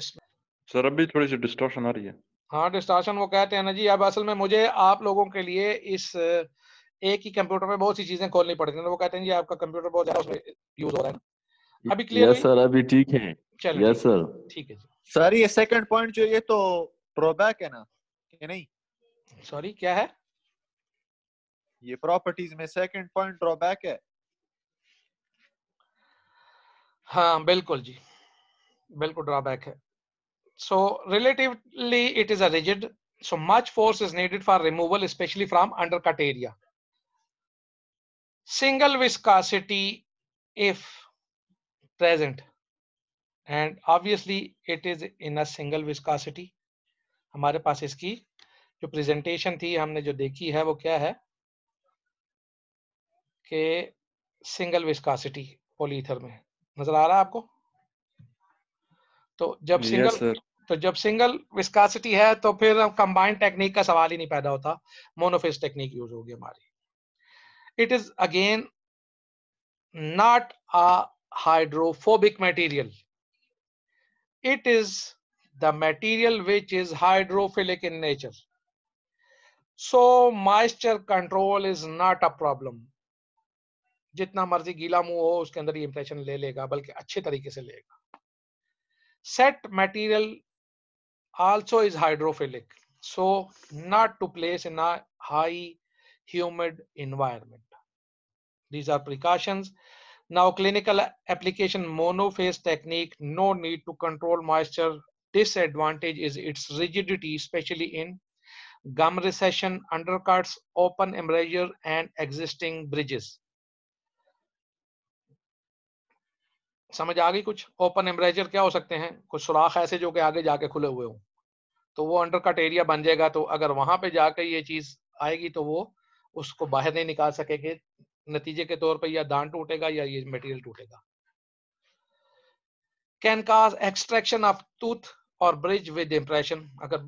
Sir अभी थोड़ी सी distortion आ रही है हाँ डिस्टॉर्शन वो कहते हैं ना जी अब असल में मुझे आप लोगों के लिए इस एक ही कंप्यूटर में बहुत सी चीजें खोलनी पड़ती हैं वो कहते हैं जी आपका कंप्यूटर बहुत ज्यादा यूज हो रहा है अभी क्लियर सर अभी ठीक है यस सर ठीक है सर ये सेकंड पॉइंट जो ये तो ड्रॉबैक है ना कि नहीं सॉरी क्या है ये प्रॉपर्टीज में सेकंड पॉइंट ड्रॉबैक है हाँ बिल्कुल जी बिल्कुल ड्रॉबैक है so relatively it is rigid so much force is needed for removal specially from undercut area single viscosity if present and obviously it is in a single viscosity हमारे पास इसकी जो presentation थी हमने जो देखी है वो क्या है के सिंगल विस्कासिटी पोलीथर में नजर आ रहा है आपको तो जब सिंगल yes, तो जब सिंगल विस्कासिटी है तो फिर कंबाइंड टेक्निक का सवाल ही नहीं पैदा होता मोनोफेस टेक्निक यूज होगी हमारी it is again not a hydrophobic material it is the material which is hydrophilic in nature so moisture control is not a problem जितना मर्जी गीला मुंह हो उसके अंदर ये इंप्रेशन ले लेगा बल्कि अच्छे तरीके से लेगा Set material also is hydrophilic, so not to place in a high humid environment. These are precautions. Now clinical application monophase technique, no need to control moisture. Disadvantage is its rigidity, especially in gum recession, undercuts, open embrasure and existing bridges. समझ आ गई कुछ open एम्ब्रेजर क्या हो सकते हैं कुछ सुराख ऐसे जो कि आगे जाके खुले हुए हों तो वो अंडर कट एरिया बन जाएगा तो अगर वहां पे जाके ये चीज आएगी तो वो उसको बाहर नहीं निकाल सकेंगे नतीजे के तौर पर या दान टूटेगा या ये मटेरियल टूटेगा can cause extraction of tooth और ब्रिज विद इम्प्रेशन अगर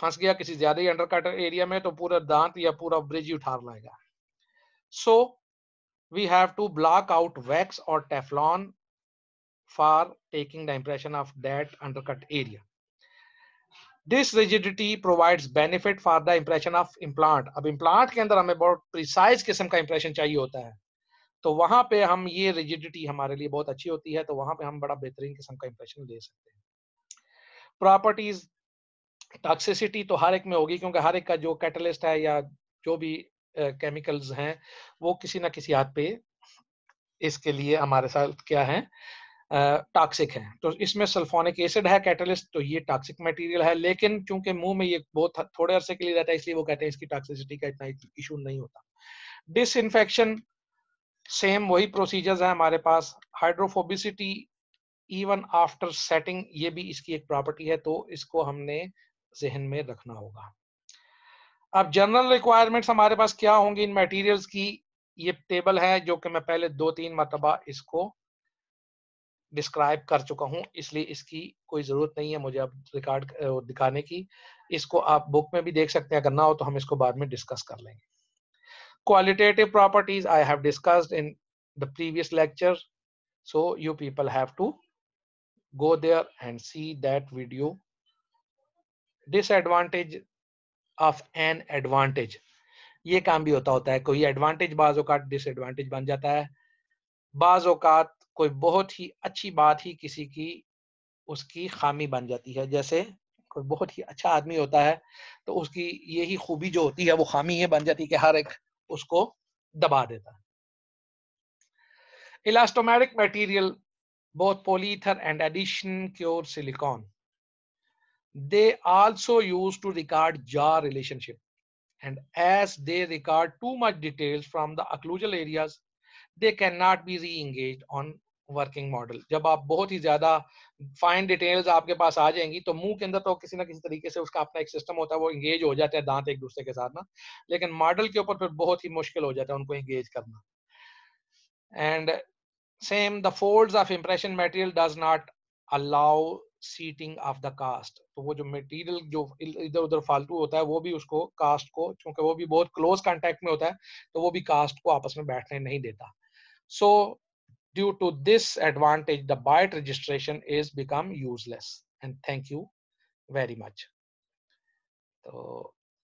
फंस गया किसी ज्यादा ही अंडर कट एरिया में तो पूरा दांत या पूरा ब्रिज ही उठा लाएगा so we have to block out wax और Teflon for taking the impression of that undercut area. This rigidity provides benefit for the impression of implant अब इम्प्लांट के अंदर हमें बहुत प्रिसाइज किस्म का इंप्रेशन चाहिए होता है तो वहां पे हम ये रिजिडिटी हमारे लिए बहुत अच्छी होती है तो वहां पे हम बड़ा बेहतरीन किस्म का इंप्रेशन ले सकते हैं प्रॉपर्टीज टॉक्सिसिटी तो हर एक में होगी क्योंकि हर एक का जो कैटलिस्ट है या जो भी केमिकल्स uh, हैं वो किसी ना किसी हाथ पे इसके लिए हमारे साथ क्या है टॉक्सिक है तो इसमें सल्फोनिक एसिड है कैटलिस्ट तो ये टॉक्सिक मटेरियल है लेकिन चूंकि मुंह में ये बहुत थोड़े अरसे के लिए रहता है इसलिए वो कहते हैं इसकी टॉक्सिसिटी का इतना इशू नहीं होता डिस इन्फेक्शन सेम वही प्रोसीजर्स है हमारे पास हाइड्रोफोबिसिटी इवन आफ्टर सेटिंग ये भी इसकी एक प्रॉपर्टी है तो इसको हमने जहन में रखना होगा अब जनरल रिक्वायरमेंट्स हमारे पास क्या होंगे इन मटेरियल्स की ये टेबल है जो कि मैं पहले दो तीन मरतबा इसको डिस्क्राइब कर चुका हूँ इसलिए इसकी कोई ज़रूरत नहीं है मुझे अब रिकॉर्ड दिखाने की इसको आप बुक में भी देख सकते हैं अगर ना हो तो हम इसको बाद में डिस्कस कर लेंगे qualitative properties I have discussed in the previous lecture so you people have to go there and see that video disadvantage of an advantage ये काम भी होता होता है कोई एडवांटेज बाजात डिसएडवांटेज बन जाता है बाज कोई बहुत ही अच्छी बात ही किसी की उसकी खामी बन जाती है जैसे कोई बहुत ही अच्छा आदमी होता है तो उसकी यही खूबी जो होती है वो खामी ये बन जाती है कि हर एक उसको दबा देता है elastomeric material both polyether and addition cure silicone they also use to record jaw relationship and as they record too much details from the occlusal areas they can not be re engage on working model जब आप बहुत ही ज्यादा fine details आपके पास आ जाएंगी तो मुंह के अंदर तो किसी ना किसी तरीके से उसका अपना एक सिस्टम होता है वो एंगेज हो जाता है दांत एक दूसरे के साथ ना लेकिन मॉडल के ऊपर फिर बहुत ही मुश्किल हो जाता है उनको एंगेज करना and same the fold of impression material does not allow seating of the cast तो वो जो मटेरियल जो इधर उधर फालतू होता है वो भी उसको कास्ट को क्योंकि वो भी बहुत क्लोज कांटेक्ट में होता है तो वो भी कास्ट को आपस में बैठने नहीं देता so due to this advantage the bite registration is become useless and thank you very much तो